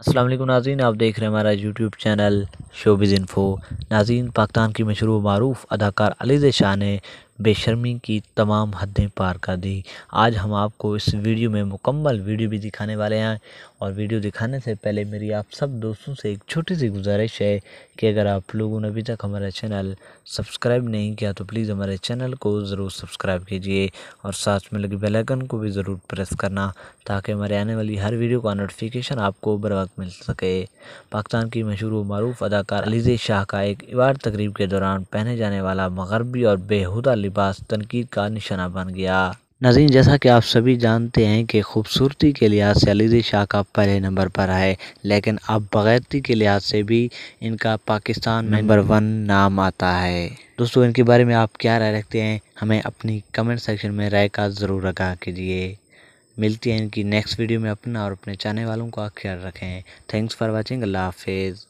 असलम नाजीन आप देख रहे हैं हमारा यूट्यूब चैनल शोबिज़ इन्फो नाजीन पाकिस्तान की मशहूर मरूफ अदाकार अलीज़ शाह ने बेशर्मी की तमाम हदें पार कर दी आज हम आपको इस वीडियो में मुकम्मल वीडियो भी दिखाने वाले हैं और वीडियो दिखाने से पहले मेरी आप सब दोस्तों से एक छोटी सी गुजारिश है कि अगर आप लोगों ने अभी तक हमारा चैनल सब्सक्राइब नहीं किया तो प्लीज़ हमारे चैनल को ज़रूर सब्सक्राइब कीजिए और साथ में लगे बेलाइकन को भी ज़रूर प्रेस करना ताकि हमारे आने वाली हर वीडियो का नोटिफिकेशन आपको बर वक्त मिल सके पाकिस्तान की मशहूर मरूफ अदाकार अलीज़ शाह का एक इवार तकरीब के दौरान पहने जाने वाला मगरबी और बेहूदा लिबास तनकीद का निशाना बन गया नजीन जैसा कि आप सभी जानते हैं कि खूबसूरती के लिहाज से अलीजी शाह का पहले नंबर पर है लेकिन अब बगैरती के लिहाज से भी इनका पाकिस्तान नंबर वन नाम आता है दोस्तों इनके बारे में आप क्या राय रखते हैं हमें अपनी कमेंट सेक्शन में राय का ज़रूर रखा कीजिए मिलती है इनकी नेक्स्ट वीडियो में अपना और अपने चाहने वालों का ख्याल रखें थैंक्स फॉर वॉचिंग अल्लाह हाफिज़